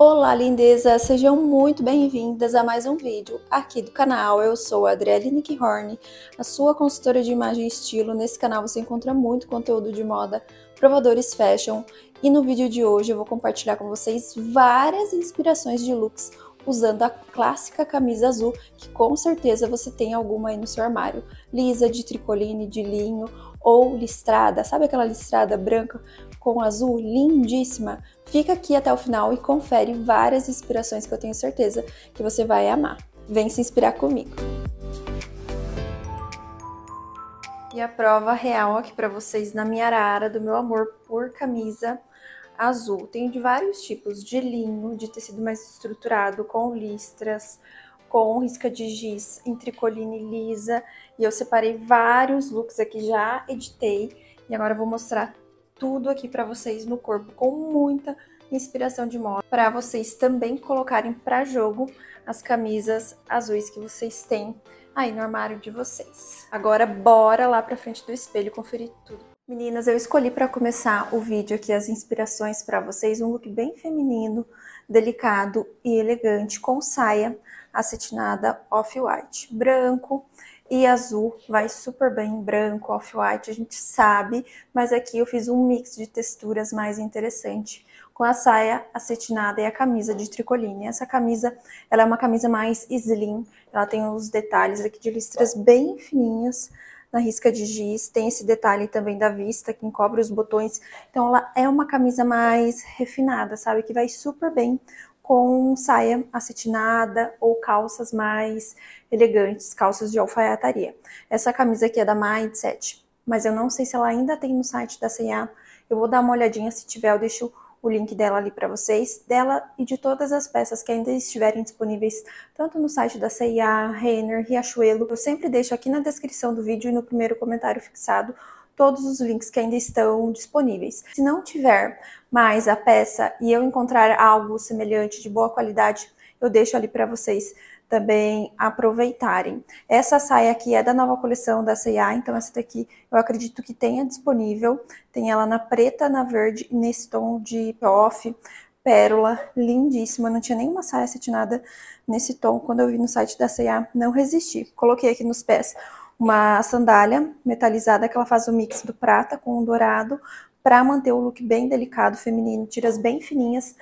Olá, lindezas! Sejam muito bem-vindas a mais um vídeo aqui do canal. Eu sou a Adriele Horn, a sua consultora de imagem e estilo. Nesse canal você encontra muito conteúdo de moda, provadores fashion e no vídeo de hoje eu vou compartilhar com vocês várias inspirações de looks usando a clássica camisa azul, que com certeza você tem alguma aí no seu armário. Lisa, de tricoline, de linho ou listrada, sabe aquela listrada branca com azul, lindíssima. Fica aqui até o final e confere várias inspirações que eu tenho certeza que você vai amar. Vem se inspirar comigo! E a prova real aqui para vocês na minha arara do meu amor por camisa azul. Tem de vários tipos, de linho, de tecido mais estruturado, com listras, com risca de giz em tricoline lisa. E eu separei vários looks aqui, já editei. E agora eu vou mostrar tudo aqui para vocês no corpo com muita inspiração de moda para vocês também colocarem para jogo as camisas azuis que vocês têm aí no armário de vocês. Agora bora lá para frente do espelho conferir tudo. Meninas, eu escolhi para começar o vídeo aqui as inspirações para vocês, um look bem feminino, delicado e elegante com saia acetinada off-white, branco. E azul vai super bem, branco, off-white, a gente sabe, mas aqui eu fiz um mix de texturas mais interessante com a saia acetinada e a camisa de tricoline. Essa camisa, ela é uma camisa mais slim, ela tem os detalhes aqui de listras bem fininhas na risca de giz, tem esse detalhe também da vista que encobre os botões. Então ela é uma camisa mais refinada, sabe, que vai super bem com saia acetinada ou calças mais elegantes, calças de alfaiataria. Essa camisa aqui é da Mindset, mas eu não sei se ela ainda tem no site da C&A. Eu vou dar uma olhadinha, se tiver eu deixo o link dela ali para vocês, dela e de todas as peças que ainda estiverem disponíveis, tanto no site da CIA, Renner, Riachuelo. Eu sempre deixo aqui na descrição do vídeo e no primeiro comentário fixado todos os links que ainda estão disponíveis. Se não tiver mais a peça e eu encontrar algo semelhante de boa qualidade, eu deixo ali para vocês também aproveitarem. Essa saia aqui é da nova coleção da C&A, então essa daqui eu acredito que tenha disponível. Tem ela na preta, na verde e nesse tom de off, pérola, lindíssima. Não tinha nenhuma saia setinada nesse tom. Quando eu vi no site da C&A, não resisti. Coloquei aqui nos pés uma sandália metalizada que ela faz o mix do prata com o dourado para manter o look bem delicado feminino, tiras bem fininhas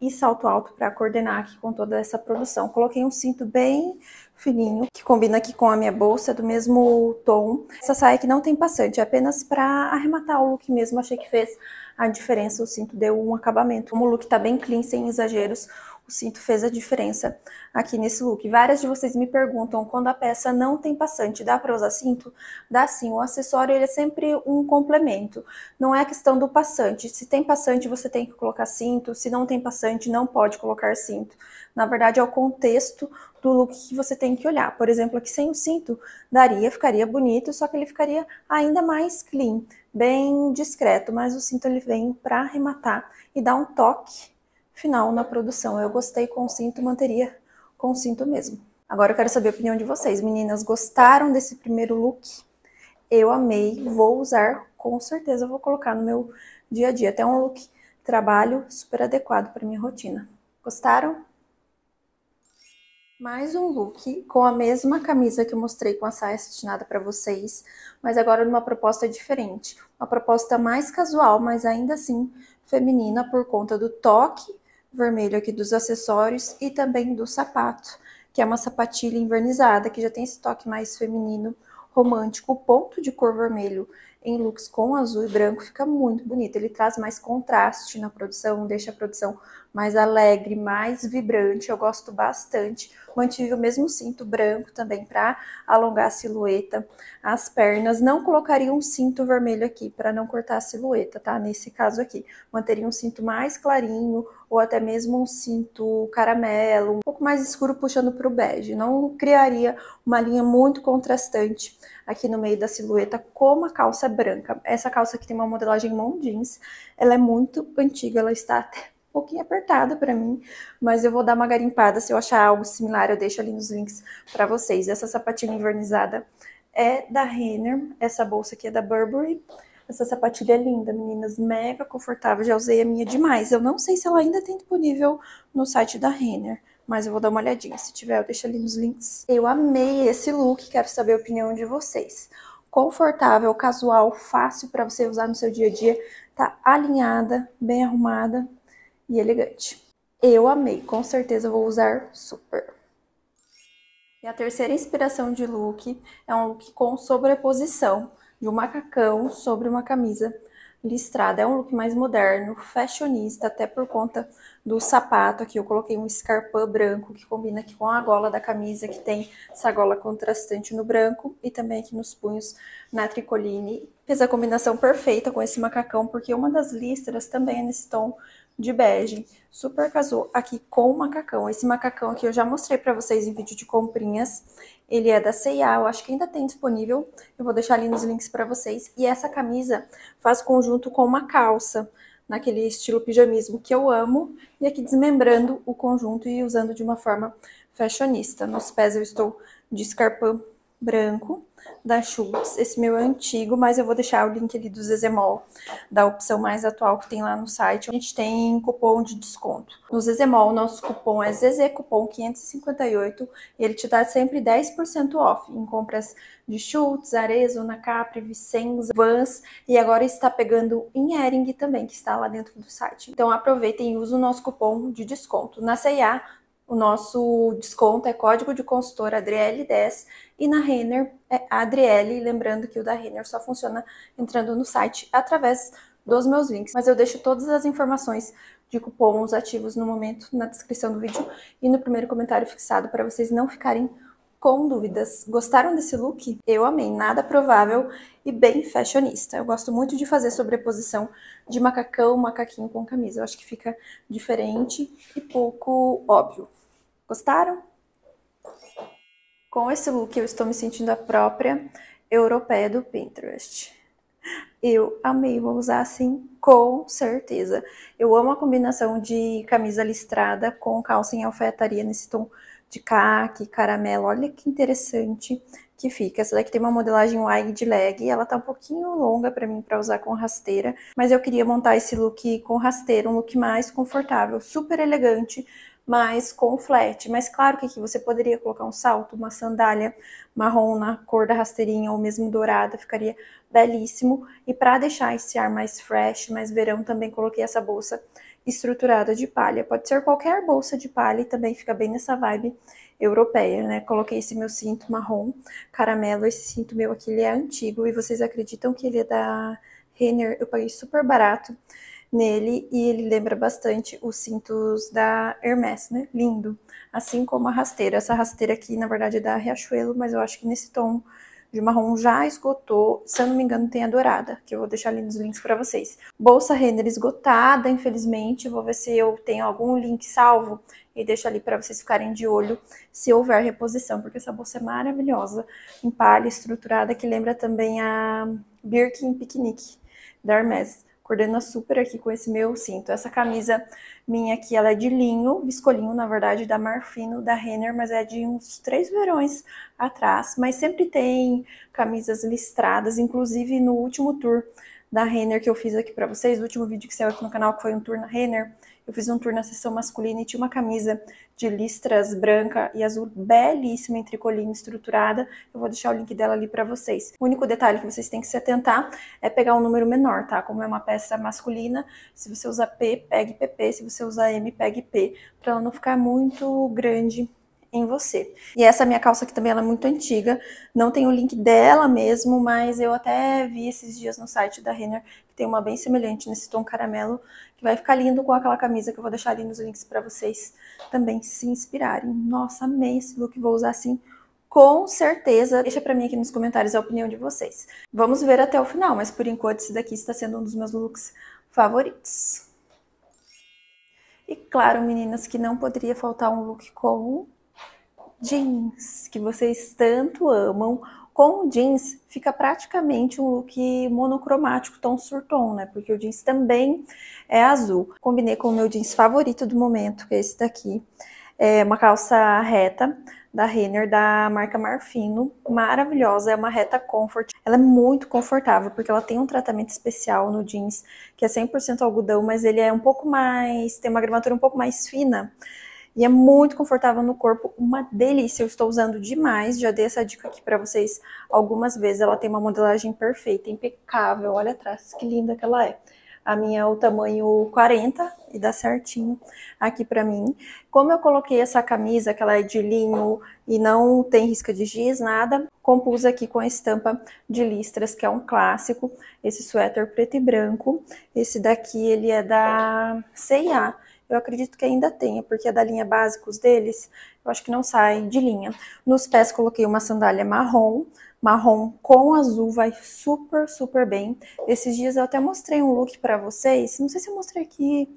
e salto alto para coordenar aqui com toda essa produção. Coloquei um cinto bem fininho, que combina aqui com a minha bolsa, do mesmo tom. Essa saia aqui não tem passante, é apenas para arrematar o look mesmo. Achei que fez a diferença, o cinto deu um acabamento. Como o look tá bem clean, sem exageros, o cinto fez a diferença aqui nesse look. Várias de vocês me perguntam, quando a peça não tem passante, dá para usar cinto? Dá sim, o acessório ele é sempre um complemento, não é questão do passante. Se tem passante, você tem que colocar cinto, se não tem passante, não pode colocar cinto. Na verdade, é o contexto do look que você tem que olhar. Por exemplo, aqui sem o cinto, daria, ficaria bonito, só que ele ficaria ainda mais clean, bem discreto, mas o cinto ele vem para arrematar e dar um toque final na produção. Eu gostei com cinto, manteria com cinto mesmo. Agora eu quero saber a opinião de vocês. Meninas, gostaram desse primeiro look? Eu amei, vou usar com certeza, vou colocar no meu dia a dia. Até um look trabalho super adequado para minha rotina. Gostaram? Mais um look com a mesma camisa que eu mostrei com a saia cetinada para vocês, mas agora numa proposta diferente. Uma proposta mais casual, mas ainda assim feminina por conta do toque vermelho aqui dos acessórios e também do sapato, que é uma sapatilha envernizada, que já tem esse toque mais feminino, romântico. O ponto de cor vermelho em looks com azul e branco fica muito bonito. Ele traz mais contraste na produção, deixa a produção mais alegre, mais vibrante. Eu gosto bastante. Mantive o mesmo cinto branco também para alongar a silhueta, as pernas. Não colocaria um cinto vermelho aqui para não cortar a silhueta, tá? Nesse caso aqui, manteria um cinto mais clarinho ou até mesmo um cinto caramelo, um pouco mais escuro puxando para o bege. Não criaria uma linha muito contrastante aqui no meio da silhueta, com uma calça branca. Essa calça aqui tem uma modelagem mom jeans, ela é muito antiga, ela está até um pouquinho apertada para mim, mas eu vou dar uma garimpada, se eu achar algo similar eu deixo ali nos links para vocês. Essa sapatilha invernizada é da Renner, essa bolsa aqui é da Burberry. Essa sapatilha é linda, meninas, mega confortável, já usei a minha demais. Eu não sei se ela ainda tem disponível no site da Renner, mas eu vou dar uma olhadinha. Se tiver, eu deixo ali nos links. Eu amei esse look, quero saber a opinião de vocês. Confortável, casual, fácil para você usar no seu dia a dia, tá alinhada, bem arrumada e elegante. Eu amei, com certeza vou usar super. E a terceira inspiração de look é um look com sobreposição de um macacão sobre uma camisa listrada. É um look mais moderno, fashionista, até por conta do sapato aqui. Eu coloquei um escarpã branco que combina aqui com a gola da camisa, que tem essa gola contrastante no branco. E também aqui nos punhos na tricoline. Fez a combinação perfeita com esse macacão, porque uma das listras também é nesse tom de bege. Super casou aqui com o macacão. Esse macacão aqui eu já mostrei para vocês em vídeo de comprinhas. Ele é da C&A, eu acho que ainda tem disponível. Eu vou deixar ali nos links para vocês. E essa camisa faz conjunto com uma calça naquele estilo pijamismo que eu amo, e aqui desmembrando o conjunto e usando de uma forma fashionista. Nos pés eu estou de escarpão branco da Schultz. Esse meu é antigo, mas eu vou deixar o link ali do Zezemol, da opção mais atual que tem lá no site. A gente tem cupom de desconto. No Zezemol, nosso cupom é zzcupom Cupom 558 e ele te dá sempre 10% off em compras de Schultz, Arezzo, Nakapri, Vicenza, Vans e agora está pegando em Ering também, que está lá dentro do site. Então aproveitem e usem o nosso cupom de desconto. Na CA o nosso desconto é código de consultor Adriele 10 e na Renner é Adriele. lembrando que o da Renner só funciona entrando no site através dos meus links, mas eu deixo todas as informações de cupons ativos no momento na descrição do vídeo e no primeiro comentário fixado para vocês não ficarem com dúvidas. Gostaram desse look? Eu amei, nada provável e bem fashionista. Eu gosto muito de fazer sobreposição de macacão, macaquinho com camisa. Eu acho que fica diferente e pouco óbvio. Gostaram? Com esse look eu estou me sentindo a própria europeia do Pinterest. Eu amei, vou usar assim com certeza. Eu amo a combinação de camisa listrada com calça em alfaiataria nesse tom de caque, caramelo. Olha que interessante que fica. Essa daqui tem uma modelagem wide leg, ela tá um pouquinho longa para mim para usar com rasteira, mas eu queria montar esse look com rasteira, um look mais confortável, super elegante, mas com flat. Mas claro que aqui você poderia colocar um salto, uma sandália marrom na cor da rasteirinha ou mesmo dourada, ficaria belíssimo. E para deixar esse ar mais fresh, mais verão, também coloquei essa bolsa estruturada de palha. Pode ser qualquer bolsa de palha e também fica bem nessa vibe europeia, né? Coloquei esse meu cinto marrom caramelo, esse cinto meu aqui, ele é antigo e vocês acreditam que ele é da Renner, eu paguei super barato nele e ele lembra bastante os cintos da Hermès, né? Lindo. Assim como a rasteira. Essa rasteira aqui, na verdade, é da Riachuelo, mas eu acho que nesse tom de marrom já esgotou. Se eu não me engano, tem a dourada, que eu vou deixar ali nos links para vocês. Bolsa Renner esgotada, infelizmente. Vou ver se eu tenho algum link salvo e deixo ali para vocês ficarem de olho se houver reposição, porque essa bolsa é maravilhosa, em palha estruturada, que lembra também a Birkin Picnic da Hermes coordena super aqui com esse meu cinto. Essa camisa minha aqui, ela é de linho, viscolinho, na verdade, da Marfino, da Renner, mas é de uns três verões atrás. Mas sempre tem camisas listradas, inclusive no último tour da Renner que eu fiz aqui para vocês, o último vídeo que saiu aqui no canal, que foi um tour na Renner, eu fiz um tour na seção masculina e tinha uma camisa de listras branca e azul belíssima em tricoline estruturada. Eu vou deixar o link dela ali para vocês. O único detalhe que vocês têm que se atentar é pegar um número menor, tá? Como é uma peça masculina, se você usar P, pegue PP, se você usar M, pegue P, para ela não ficar muito grande em você. E essa minha calça aqui também ela é muito antiga, não tem o link dela mesmo, mas eu até vi esses dias no site da Renner tem uma bem semelhante nesse tom caramelo, que vai ficar lindo com aquela camisa que eu vou deixar ali nos links para vocês também se inspirarem. Nossa, amei esse look, vou usar assim com certeza. Deixa para mim aqui nos comentários a opinião de vocês. Vamos ver até o final, mas por enquanto esse daqui está sendo um dos meus looks favoritos. E claro, meninas, que não poderia faltar um look com jeans, que vocês tanto amam, com o jeans, fica praticamente um look monocromático, tom sur tom, né? Porque o jeans também é azul. Combinei com o meu jeans favorito do momento, que é esse daqui. É uma calça reta da Renner, da marca Marfino. Maravilhosa, é uma reta comfort. Ela é muito confortável, porque ela tem um tratamento especial no jeans, que é 100% algodão, mas ele é um pouco mais... tem uma gramatura um pouco mais fina e é muito confortável no corpo, uma delícia. Eu estou usando demais, já dei essa dica aqui para vocês algumas vezes. Ela tem uma modelagem perfeita, impecável. Olha atrás, que linda que ela é. A minha é o tamanho 40 e dá certinho aqui para mim. Como eu coloquei essa camisa, que ela é de linho e não tem risca de giz, nada, compus aqui com a estampa de listras, que é um clássico. Esse suéter preto e branco. Esse daqui, ele é da C&A eu acredito que ainda tenha, porque é da linha básicos deles, eu acho que não sai de linha. Nos pés coloquei uma sandália marrom, marrom com azul, vai super, super bem. Esses dias eu até mostrei um look para vocês, não sei se eu mostrei aqui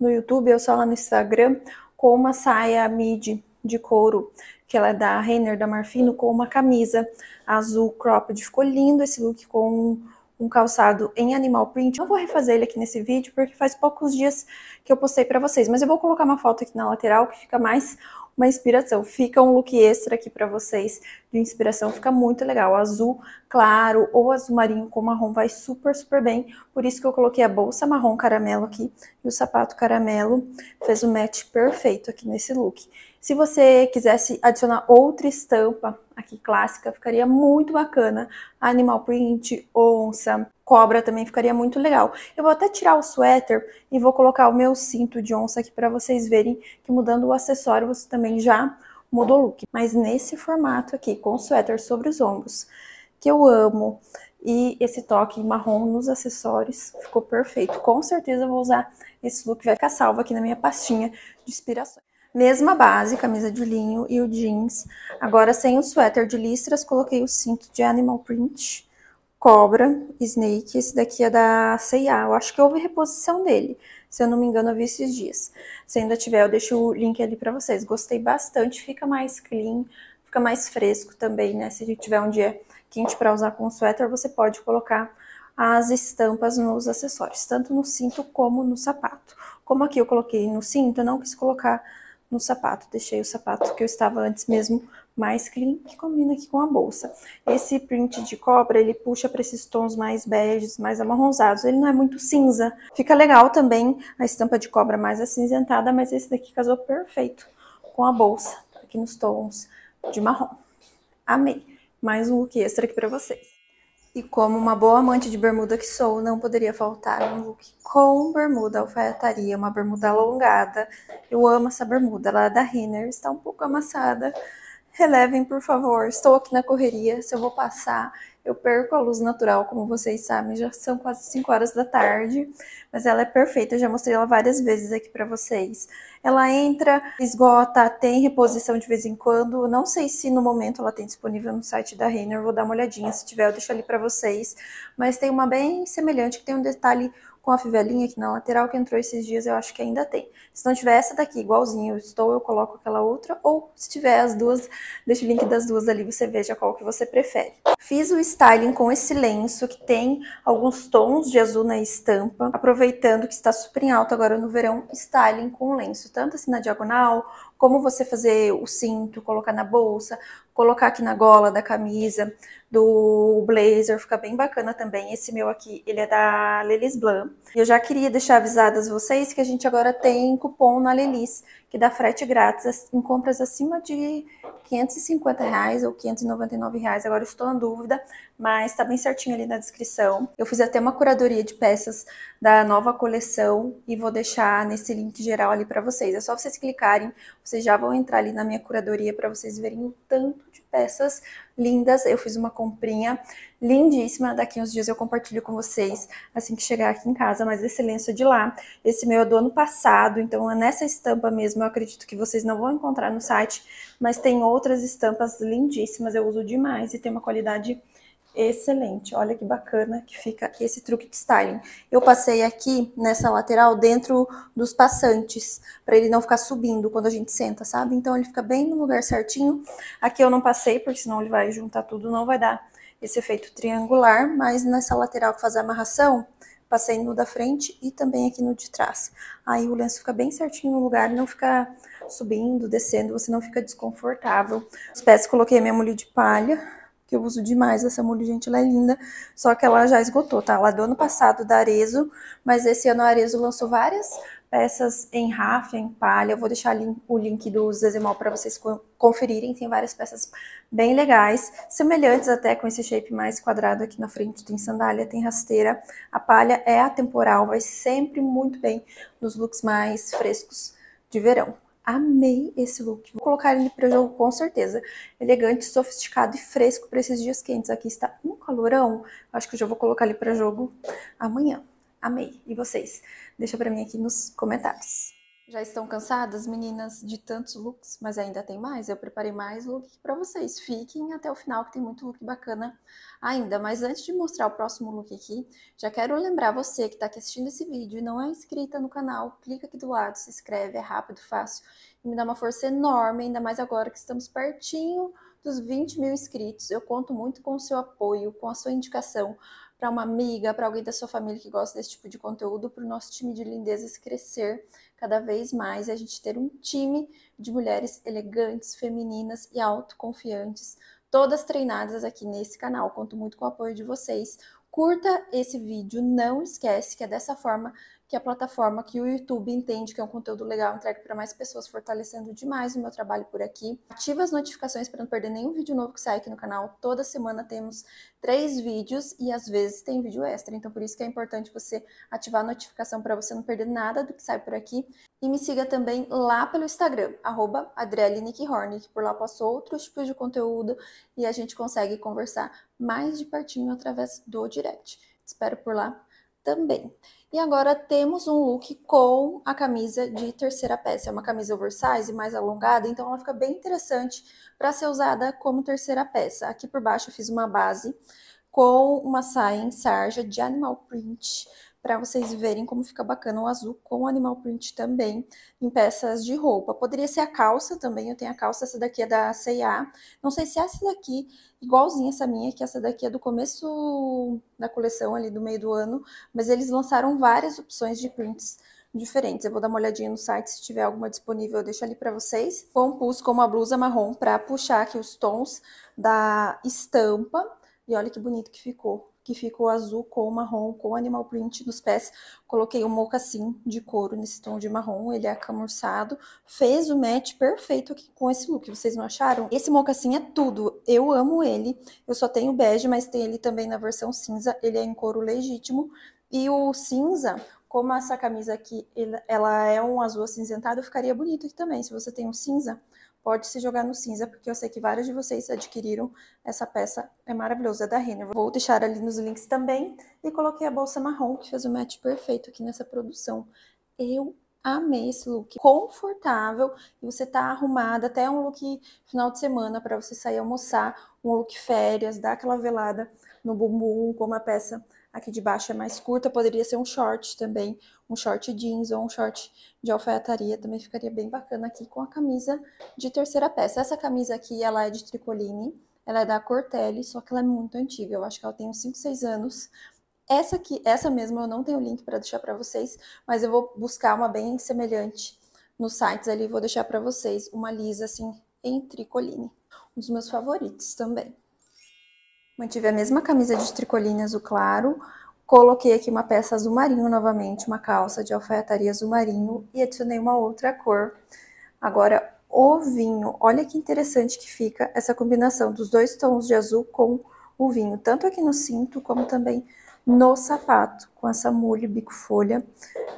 no YouTube ou só lá no Instagram, com uma saia mid de couro, que ela é da Rainer da Marfino, com uma camisa azul cropped. Ficou lindo esse look com um calçado em animal print. Não vou refazer ele aqui nesse vídeo, porque faz poucos dias que eu postei para vocês. Mas eu vou colocar uma foto aqui na lateral, que fica mais uma inspiração. Fica um look extra aqui para vocês de inspiração fica muito legal. azul claro ou azul marinho com marrom vai super, super bem. Por isso que eu coloquei a bolsa marrom caramelo aqui e o sapato caramelo. Fez o um match perfeito aqui nesse look. Se você quisesse adicionar outra estampa aqui clássica, ficaria muito bacana. Animal print, onça, cobra também ficaria muito legal. Eu vou até tirar o suéter e vou colocar o meu cinto de onça aqui para vocês verem que mudando o acessório você também já mudou o look. Mas nesse formato aqui, com o suéter sobre os ombros, que eu amo, e esse toque marrom nos acessórios, ficou perfeito. Com certeza eu vou usar esse look, vai ficar salvo aqui na minha pastinha de inspirações. Mesma base, camisa de linho e o jeans. Agora, sem o suéter de listras, coloquei o cinto de animal print, cobra, snake. Esse daqui é da C&A. Eu acho que houve reposição dele. Se eu não me engano, eu vi esses dias. Se ainda tiver, eu deixo o link ali para vocês. Gostei bastante, fica mais clean, fica mais fresco também, né? Se tiver um dia quente para usar com suéter, você pode colocar as estampas nos acessórios, tanto no cinto como no sapato. Como aqui eu coloquei no cinto, eu não quis colocar no sapato, deixei o sapato que eu estava antes mesmo mais clean, que combina aqui com a bolsa. Esse print de cobra, ele puxa para esses tons mais beges, mais amarronzados. Ele não é muito cinza. Fica legal também a estampa de cobra mais acinzentada, mas esse daqui casou perfeito com a bolsa, tá aqui nos tons de marrom. Amei! Mais um look extra aqui para vocês. E como uma boa amante de bermuda que sou, não poderia faltar um look com bermuda alfaiataria, uma bermuda alongada. Eu amo essa bermuda, ela é da Renner, está um pouco amassada, relevem, por favor. Estou aqui na correria. Se eu vou passar, eu perco a luz natural, como vocês sabem. Já são quase 5 horas da tarde, mas ela é perfeita. Eu já mostrei ela várias vezes aqui para vocês. Ela entra, esgota, tem reposição de vez em quando. Não sei se no momento ela tem disponível no site da Rainer. Vou dar uma olhadinha. Se tiver, eu deixo ali para vocês. Mas tem uma bem semelhante, que tem um detalhe com a fivelinha aqui na lateral que entrou esses dias, eu acho que ainda tem. Se não tiver essa daqui, igualzinho, eu estou, eu coloco aquela outra, ou se tiver as duas, deixa o link das duas ali, você veja qual que você prefere. Fiz o styling com esse lenço, que tem alguns tons de azul na estampa, aproveitando que está super em alta agora no verão, styling com lenço, tanto assim na diagonal, como você fazer o cinto, colocar na bolsa, colocar aqui na gola da camisa, do blazer, fica bem bacana também. Esse meu aqui, ele é da Lelis Blanc. Eu já queria deixar avisadas vocês que a gente agora tem cupom na Lelis, que dá frete grátis em compras acima de 550 reais ou 599 reais, agora estou na dúvida mas tá bem certinho ali na descrição. Eu fiz até uma curadoria de peças da nova coleção e vou deixar nesse link geral ali para vocês. É só vocês clicarem, vocês já vão entrar ali na minha curadoria para vocês verem o tanto de peças lindas. Eu fiz uma comprinha lindíssima, daqui uns dias eu compartilho com vocês assim que chegar aqui em casa, mas esse lenço é de lá. Esse meu é do ano passado, então é nessa estampa mesmo, eu acredito que vocês não vão encontrar no site, mas tem outras estampas lindíssimas, eu uso demais e tem uma qualidade Excelente, olha que bacana que fica esse truque de styling. Eu passei aqui nessa lateral dentro dos passantes, para ele não ficar subindo quando a gente senta, sabe? Então ele fica bem no lugar certinho. Aqui eu não passei, porque senão ele vai juntar tudo, não vai dar esse efeito triangular, mas nessa lateral que faz a amarração, passei no da frente e também aqui no de trás. Aí o lenço fica bem certinho no lugar, não fica subindo, descendo, você não fica desconfortável. Os pés coloquei a minha molho de palha, que eu uso demais essa mulher, gente, ela é linda. Só que ela já esgotou, tá? Ela é do ano passado da Arezo, mas esse ano a Arezo lançou várias peças em rafa, em palha. Eu vou deixar o link do Zezemal para vocês conferirem. Tem várias peças bem legais, semelhantes até com esse shape mais quadrado aqui na frente. Tem sandália, tem rasteira. A palha é atemporal, vai sempre muito bem nos looks mais frescos de verão. Amei esse look. Vou colocar ele para jogo com certeza. Elegante, sofisticado e fresco para esses dias quentes. Aqui está um calorão. Acho que eu já vou colocar ele para jogo amanhã. Amei. E vocês? Deixa para mim aqui nos comentários. Já estão cansadas, meninas, de tantos looks, mas ainda tem mais. Eu preparei mais look para vocês. Fiquem até o final que tem muito look bacana ainda. Mas antes de mostrar o próximo look aqui, já quero lembrar você que está aqui assistindo esse vídeo e não é inscrita no canal, clica aqui do lado, se inscreve, é rápido, fácil e me dá uma força enorme, ainda mais agora que estamos pertinho dos 20 mil inscritos. Eu conto muito com o seu apoio, com a sua indicação para uma amiga, para alguém da sua família que gosta desse tipo de conteúdo, para o nosso time de lindezas crescer cada vez mais a gente ter um time de mulheres elegantes, femininas e autoconfiantes, todas treinadas aqui nesse canal. Conto muito com o apoio de vocês. Curta esse vídeo, não esquece que é dessa forma que é a plataforma que o YouTube entende que é um conteúdo legal entregue para mais pessoas, fortalecendo demais o meu trabalho por aqui. Ativa as notificações para não perder nenhum vídeo novo que sai aqui no canal. Toda semana temos três vídeos e às vezes tem vídeo extra, então por isso que é importante você ativar a notificação para você não perder nada do que sai por aqui. E me siga também lá pelo Instagram, arroba que por lá eu posto outros tipos de conteúdo e a gente consegue conversar mais de pertinho através do direct. Te espero por lá também. E agora temos um look com a camisa de terceira peça. É uma camisa oversize, mais alongada, então ela fica bem interessante para ser usada como terceira peça. Aqui por baixo eu fiz uma base com uma saia em sarja de animal print para vocês verem como fica bacana o azul com animal print também em peças de roupa. Poderia ser a calça também, eu tenho a calça, essa daqui é da C&A. Não sei se essa daqui, igualzinha essa minha, que essa daqui é do começo da coleção ali do meio do ano, mas eles lançaram várias opções de prints diferentes. Eu vou dar uma olhadinha no site, se tiver alguma disponível eu deixo ali para vocês. Compus com uma blusa marrom para puxar aqui os tons da estampa. E olha que bonito que ficou que ficou azul com marrom, com animal print nos pés. Coloquei um mocassim de couro nesse tom de marrom, ele é camurçado. Fez o match perfeito aqui com esse look, vocês não acharam? Esse mocassim é tudo, eu amo ele. Eu só tenho bege, mas tem ele também na versão cinza, ele é em couro legítimo. E o cinza, como essa camisa aqui ela é um azul acinzentado, ficaria bonito aqui também. Se você tem um cinza, pode se jogar no cinza, porque eu sei que vários de vocês adquiriram essa peça, é maravilhosa, é da Renner. Vou deixar ali nos links também. E coloquei a bolsa marrom, que fez o match perfeito aqui nessa produção. Eu amei esse look, confortável, e você tá arrumada, até um look final de semana para você sair almoçar, um look férias, dar aquela velada no bumbum, como a peça aqui de baixo é mais curta, poderia ser um short também, um short jeans ou um short de alfaiataria também ficaria bem bacana aqui com a camisa de terceira peça. Essa camisa aqui, ela é de tricoline, ela é da Cortelli, só que ela é muito antiga, eu acho que ela tem uns 5, 6 anos. Essa aqui, essa mesma eu não tenho link para deixar para vocês, mas eu vou buscar uma bem semelhante nos sites ali, vou deixar para vocês uma lisa assim em tricoline, um dos meus favoritos também. Mantive a mesma camisa de tricoline azul claro, Coloquei aqui uma peça azul marinho novamente, uma calça de alfaiataria azul marinho e adicionei uma outra cor. Agora, o vinho. Olha que interessante que fica essa combinação dos dois tons de azul com o vinho, tanto aqui no cinto como também no sapato, com essa mule bico folha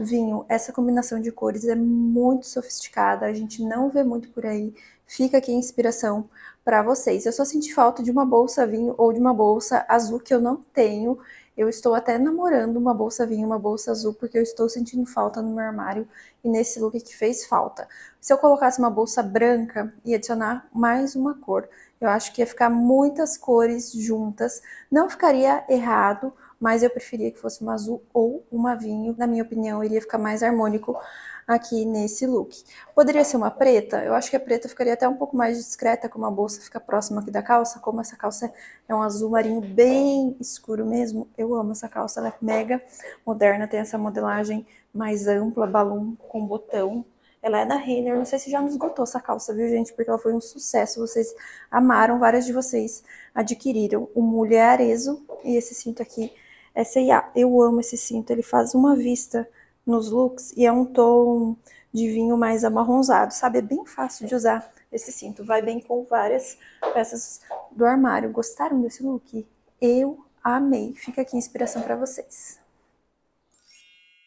vinho. Essa combinação de cores é muito sofisticada, a gente não vê muito por aí. Fica aqui a inspiração para vocês. Eu só senti falta de uma bolsa vinho ou de uma bolsa azul que eu não tenho. Eu estou até namorando uma bolsa vinho, uma bolsa azul, porque eu estou sentindo falta no meu armário e nesse look que fez falta. Se eu colocasse uma bolsa branca e adicionar mais uma cor, eu acho que ia ficar muitas cores juntas. Não ficaria errado, mas eu preferia que fosse uma azul ou uma vinho. Na minha opinião, iria ficar mais harmônico aqui nesse look. Poderia ser uma preta? Eu acho que a preta ficaria até um pouco mais discreta, como a bolsa fica próxima aqui da calça, como essa calça é um azul marinho bem escuro mesmo. Eu amo essa calça, ela é mega moderna, tem essa modelagem mais ampla, balão com botão. Ela é da Hainer, não sei se já nos esgotou essa calça, viu, gente? Porque ela foi um sucesso, vocês amaram, várias de vocês adquiriram. O mulher arezo e esse cinto aqui é ia, Eu amo esse cinto, ele faz uma vista nos looks e é um tom de vinho mais amarronzado, sabe? É bem fácil de usar esse cinto, vai bem com várias peças do armário. Gostaram desse look? Eu amei, fica aqui inspiração para vocês.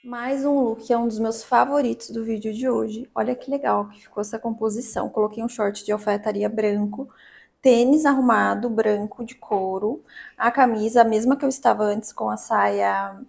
Mais um look que é um dos meus favoritos do vídeo de hoje. Olha que legal que ficou essa composição. Coloquei um short de alfaiataria branco, tênis arrumado branco de couro, a camisa a mesma que eu estava antes com a saia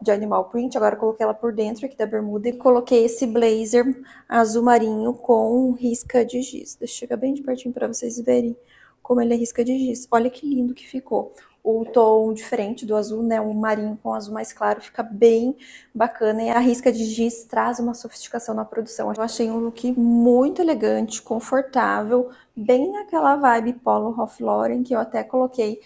de animal print, agora coloquei ela por dentro aqui da bermuda e coloquei esse blazer azul marinho com risca de giz. Deixa eu chegar bem de pertinho para vocês verem como ele é risca de giz. Olha que lindo que ficou. O tom diferente do azul, né, o marinho com o azul mais claro, fica bem bacana e a risca de giz traz uma sofisticação na produção. Eu achei um look muito elegante, confortável, bem naquela vibe Polo Ralph Lauren que eu até coloquei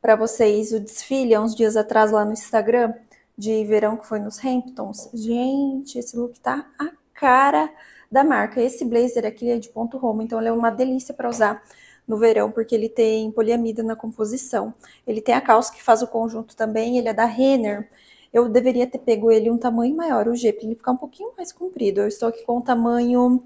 para vocês o desfile há uns dias atrás lá no Instagram de verão que foi nos Hamptons. Gente, esse look tá a cara da marca. Esse blazer aqui é de ponto Roma, então ele é uma delícia para usar no verão, porque ele tem poliamida na composição. Ele tem a calça que faz o conjunto também, ele é da Renner. Eu deveria ter pego ele um tamanho maior, o G, para ele ficar um pouquinho mais comprido. Eu estou aqui com o tamanho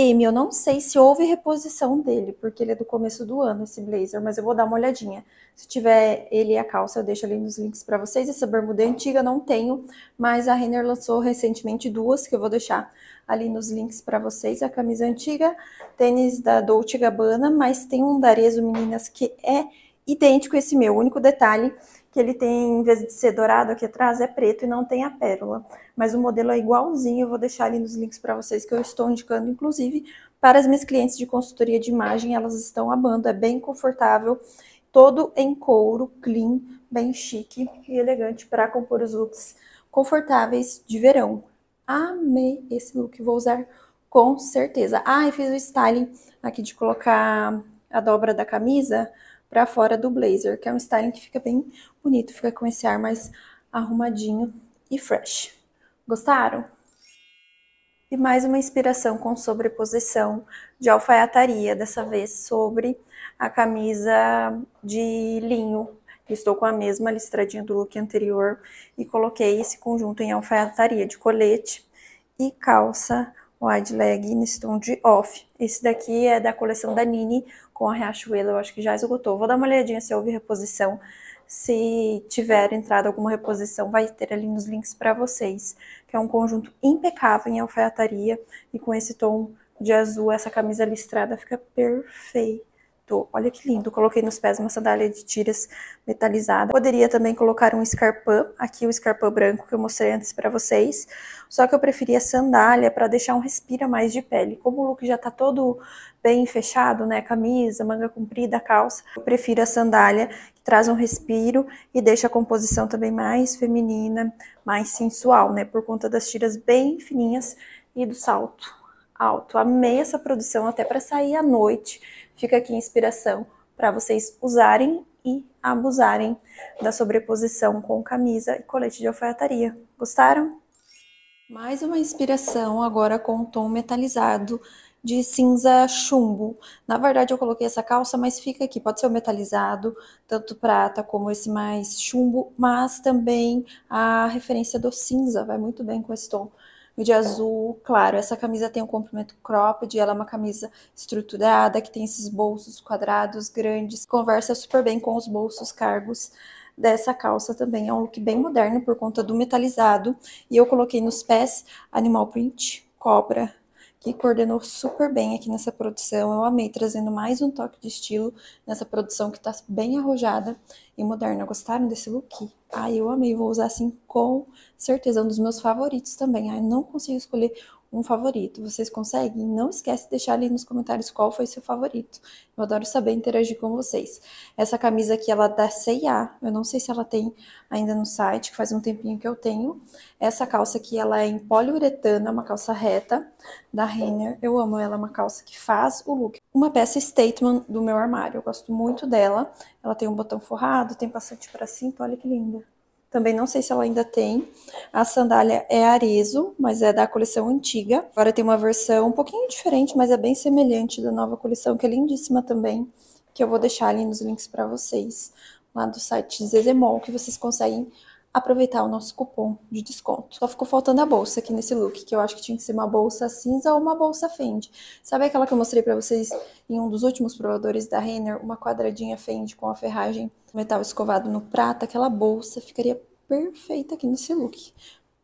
M, eu não sei se houve reposição dele, porque ele é do começo do ano, esse blazer, mas eu vou dar uma olhadinha. Se tiver ele e a calça, eu deixo ali nos links para vocês. Essa bermuda é antiga, não tenho, mas a Renner lançou recentemente duas, que eu vou deixar ali nos links para vocês. A camisa é antiga, tênis da Dolce Gabbana, mas tem um darezo, meninas, que é idêntico a esse meu. O único detalhe que ele tem, em vez de ser dourado aqui atrás, é preto e não tem a pérola. Mas o modelo é igualzinho, eu vou deixar ali nos links para vocês que eu estou indicando, inclusive, para as minhas clientes de consultoria de imagem, elas estão amando, é bem confortável, todo em couro, clean, bem chique e elegante para compor os looks confortáveis de verão. Amei esse look, vou usar com certeza. Ah, e fiz o styling aqui de colocar a dobra da camisa, para fora do blazer, que é um styling que fica bem bonito, fica com esse ar mais arrumadinho e fresh. Gostaram? E mais uma inspiração com sobreposição de alfaiataria, dessa vez sobre a camisa de linho. Estou com a mesma listradinha do look anterior e coloquei esse conjunto em alfaiataria de colete e calça wide leg nesse tom de off. Esse daqui é da coleção da Nini, com a Riachuelo, eu acho que já esgotou. Vou dar uma olhadinha se houve reposição. Se tiver entrado alguma reposição, vai ter ali nos links para vocês. Que é um conjunto impecável em alfaiataria e com esse tom de azul, essa camisa listrada fica perfeita bonito. Olha que lindo. Coloquei nos pés uma sandália de tiras metalizada. Poderia também colocar um escarpão. Aqui o escarpão branco que eu mostrei antes para vocês. Só que eu preferi a sandália para deixar um respira mais de pele. Como o look já tá todo bem fechado, né? Camisa, manga comprida, calça. Eu prefiro a sandália que traz um respiro e deixa a composição também mais feminina, mais sensual, né? Por conta das tiras bem fininhas e do salto alto. Amei essa produção até para sair à noite fica aqui inspiração para vocês usarem e abusarem da sobreposição com camisa e colete de alfaiataria. Gostaram? Mais uma inspiração agora com tom metalizado de cinza chumbo. Na verdade, eu coloquei essa calça, mas fica aqui. Pode ser o metalizado, tanto prata como esse mais chumbo, mas também a referência do cinza vai muito bem com esse tom de azul claro. Essa camisa tem um comprimento cropped, ela é uma camisa estruturada, que tem esses bolsos quadrados grandes, conversa super bem com os bolsos cargos dessa calça também. É um look bem moderno por conta do metalizado. E eu coloquei nos pés animal print, cobra, que coordenou super bem aqui nessa produção. Eu amei, trazendo mais um toque de estilo nessa produção que tá bem arrojada e moderna. Gostaram desse look? Ai, eu amei, vou usar assim com certeza. É um dos meus favoritos também. Ai, não consigo escolher um favorito. Vocês conseguem? Não esquece de deixar ali nos comentários qual foi seu favorito. Eu adoro saber interagir com vocês. Essa camisa aqui ela é da C&A. Eu não sei se ela tem ainda no site, que faz um tempinho que eu tenho. Essa calça aqui ela é em poliuretana é uma calça reta da Renner. Eu amo ela, é uma calça que faz o look. Uma peça statement do meu armário. Eu gosto muito dela. Ela tem um botão forrado, tem bastante para cima. Olha que linda. Também não sei se ela ainda tem. A sandália é Arezo, mas é da coleção antiga. Agora tem uma versão um pouquinho diferente, mas é bem semelhante da nova coleção, que é lindíssima também, que eu vou deixar ali nos links para vocês, lá do site Zezemol, que vocês conseguem aproveitar o nosso cupom de desconto. Só ficou faltando a bolsa aqui nesse look, que eu acho que tinha que ser uma bolsa cinza ou uma bolsa Fendi. Sabe aquela que eu mostrei para vocês em um dos últimos provadores da Renner? Uma quadradinha Fendi com a ferragem metal escovado no prata. Aquela bolsa ficaria perfeita aqui nesse look.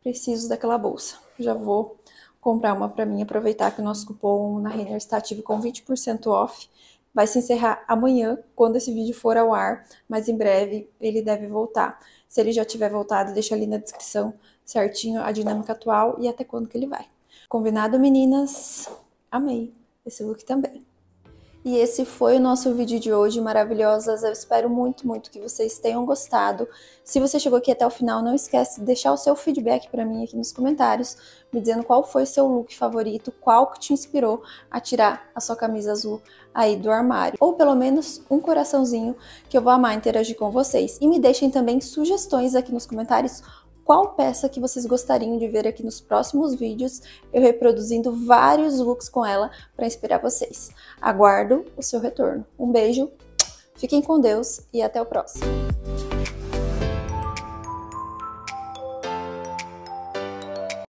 Preciso daquela bolsa. Já vou comprar uma para mim, aproveitar que o nosso cupom na Renner está ativo com 20% off. Vai se encerrar amanhã, quando esse vídeo for ao ar, mas em breve ele deve voltar. Se ele já tiver voltado, deixa ali na descrição certinho a dinâmica atual e até quando que ele vai. Combinado, meninas? Amei esse look também. E esse foi o nosso vídeo de hoje, maravilhosas. Eu espero muito, muito que vocês tenham gostado. Se você chegou aqui até o final, não esquece de deixar o seu feedback para mim aqui nos comentários, me dizendo qual foi o seu look favorito, qual que te inspirou a tirar a sua camisa azul aí do armário. Ou pelo menos um coraçãozinho que eu vou amar interagir com vocês. E me deixem também sugestões aqui nos comentários qual peça que vocês gostariam de ver aqui nos próximos vídeos, eu reproduzindo vários looks com ela para inspirar vocês. Aguardo o seu retorno. Um beijo, fiquem com Deus e até o próximo.